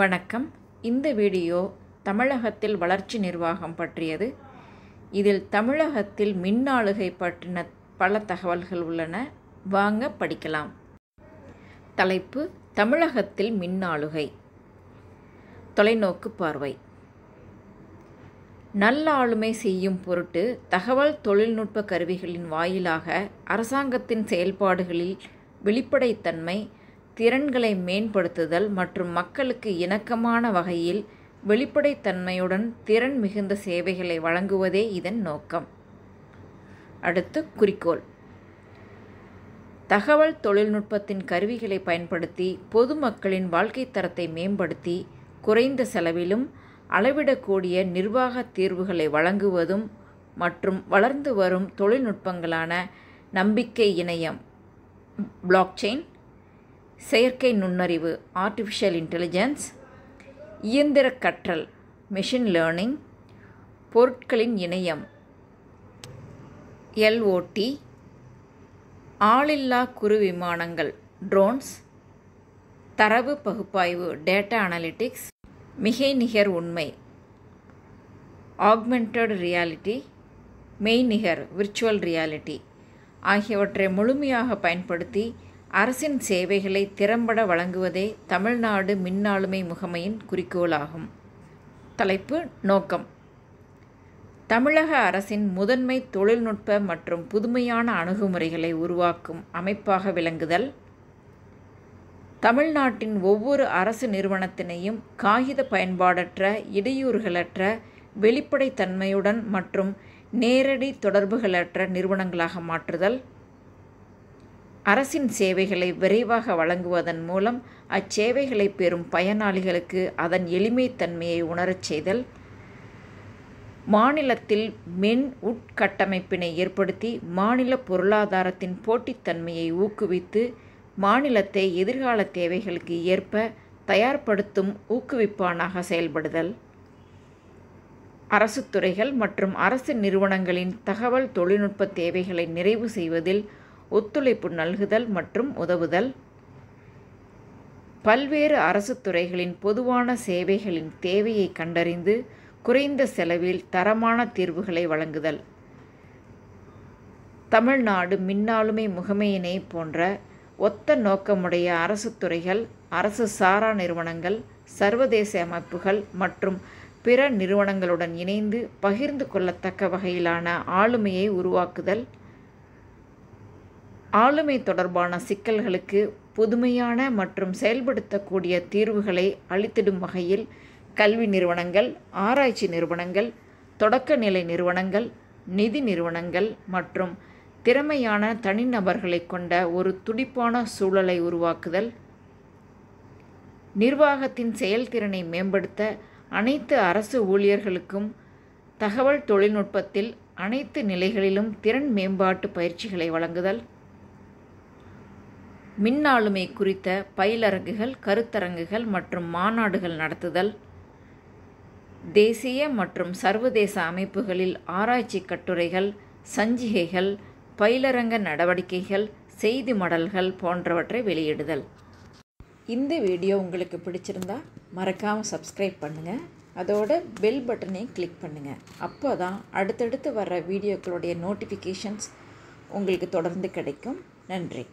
வணக்கம் இந்த வீடியோ தமிழகத்தில் வளர்ச்சி நிர்வாகம் பற்றியது இதில் தமிழகத்தில் மின்னாளுகை பற்றின பல தகவல்கள் உள்ளன வாங்க படிக்கலாம் தலைப்பு தமிழகத்தில் மின்னாளுகை தொலைநோக்கு பார்வை நல்லாளுமை செய்யும் பொருட்டு தகவல் தொழில்நுட்ப கருவிகளின் வாயிலாக அரசாங்கத்தின் செயல்பாடுகளில் வெளிப்படைத்தன்மை திறன்களை மேம்படுத்துதல் மற்றும் மக்களுக்கு இணக்கமான வகையில் வெளிப்படைத்தன்மையுடன் திறன் மிகுந்த சேவைகளை வழங்குவதே இதன் நோக்கம் அடுத்து குறிக்கோள் தகவல் தொழில்நுட்பத்தின் கருவிகளை பயன்படுத்தி பொதுமக்களின் வாழ்க்கை தரத்தை மேம்படுத்தி குறைந்த செலவிலும் அளவிடக்கூடிய நிர்வாக தீர்வுகளை வழங்குவதும் மற்றும் வளர்ந்து வரும் தொழில்நுட்பங்களான நம்பிக்கை இணையம் பிளாக்செயின் செயற்கை நுண்ணறிவு ஆர்டிஃபிஷியல் இன்டெலிஜென்ஸ் இயந்திர கற்றல் மெஷின் லேர்னிங் பொருட்களின் இணையம் எல்ஓடி ஆளில்லா குறு விமானங்கள் ட்ரோன்ஸ் தரவு பகுப்பாய்வு டேட்டா அனலிட்டிக்ஸ் மிகை நிகர் உண்மை ஆக்மெண்டட் ரியாலிட்டி மெய்நிகர் விர்ச்சுவல் ரியாலிட்டி ஆகியவற்றை முழுமையாக பயன்படுத்தி அரசின் சேவைகளை திறம்பட வழங்குவதே தமிழ்நாடு மின்னாளுமை முகமையின் குறிக்கோளாகும் தலைப்பு நோக்கம் தமிழக அரசின் முதன்மை தொழில்நுட்ப மற்றும் புதுமையான அணுகுமுறைகளை உருவாக்கும் அமைப்பாக விளங்குதல் தமிழ்நாட்டின் ஒவ்வொரு அரசு நிறுவனத்தினையும் காகித பயன்பாடற்ற இடையூறுகளற்ற வெளிப்படைத்தன்மையுடன் மற்றும் நேரடி தொடர்புகளற்ற நிறுவனங்களாக மாற்றுதல் அரசின் சேவைகளை விரைவாக வழங்குவதன் மூலம் அச்சேவைகளை பெறும் பயனாளிகளுக்கு அதன் எளிமைத்தன்மையை உணரச் செய்தல் மாநிலத்தில் மென் உட்கட்டமைப்பினை ஏற்படுத்தி மாநில பொருளாதாரத்தின் போட்டித்தன்மையை ஊக்குவித்து மாநிலத்தை எதிர்கால தேவைகளுக்கு ஏற்ப தயார்படுத்தும் ஊக்குவிப்பானாக செயல்படுதல் அரசு துறைகள் மற்றும் அரசு நிறுவனங்களின் தகவல் தொழில்நுட்ப தேவைகளை நிறைவு செய்வதில் ஒத்துழைப்பு நல்குதல் மற்றும் உதவுதல் பல்வேறு அரசு துறைகளின் பொதுவான சேவைகளின் தேவையை கண்டறிந்து குறைந்த செலவில் தரமான தீர்வுகளை வழங்குதல் தமிழ்நாடு மின்னாளுமை முகமையினை போன்ற ஒத்த நோக்கமுடைய அரசு துறைகள் அரசு சாரா நிறுவனங்கள் சர்வதேச அமைப்புகள் மற்றும் பிற நிறுவனங்களுடன் இணைந்து பகிர்ந்து கொள்ளத்தக்க வகையிலான ஆளுமையை உருவாக்குதல் ஆளுமை தொடர்பான சிக்கல்களுக்கு புதுமையான மற்றும் செயல்படுத்தக்கூடிய தீர்வுகளை அளித்திடும் வகையில் கல்வி நிறுவனங்கள் ஆராய்ச்சி நிறுவனங்கள் தொடக்க நிலை நிறுவனங்கள் நிதி நிறுவனங்கள் மற்றும் திறமையான தனிநபர்களை கொண்ட ஒரு துடிப்பான சூழலை உருவாக்குதல் நிர்வாகத்தின் செயல்திறனை மேம்படுத்த அனைத்து அரசு ஊழியர்களுக்கும் தகவல் தொழில்நுட்பத்தில் அனைத்து நிலைகளிலும் திறன் மேம்பாட்டு பயிற்சிகளை வழங்குதல் மின்னாளுமை குறித்த பயிலரங்குகள் கருத்தரங்குகள் மற்றும் மாநாடுகள் நடத்துதல் தேசிய மற்றும் சர்வதேச அமைப்புகளில் ஆராய்ச்சி கட்டுரைகள் சஞ்சிகைகள் பயிலரங்க நடவடிக்கைகள் செய்தி மடல்கள் போன்றவற்றை வெளியிடுதல் இந்த வீடியோ உங்களுக்கு பிடிச்சிருந்தா மறக்காமல் சப்ஸ்கிரைப் பண்ணுங்கள் அதோட பெல் பட்டனையும் கிளிக் பண்ணுங்கள் அப்போ தான் அடுத்தடுத்து வர்ற வீடியோக்களுடைய நோட்டிஃபிகேஷன்ஸ் உங்களுக்கு தொடர்ந்து கிடைக்கும் நன்றி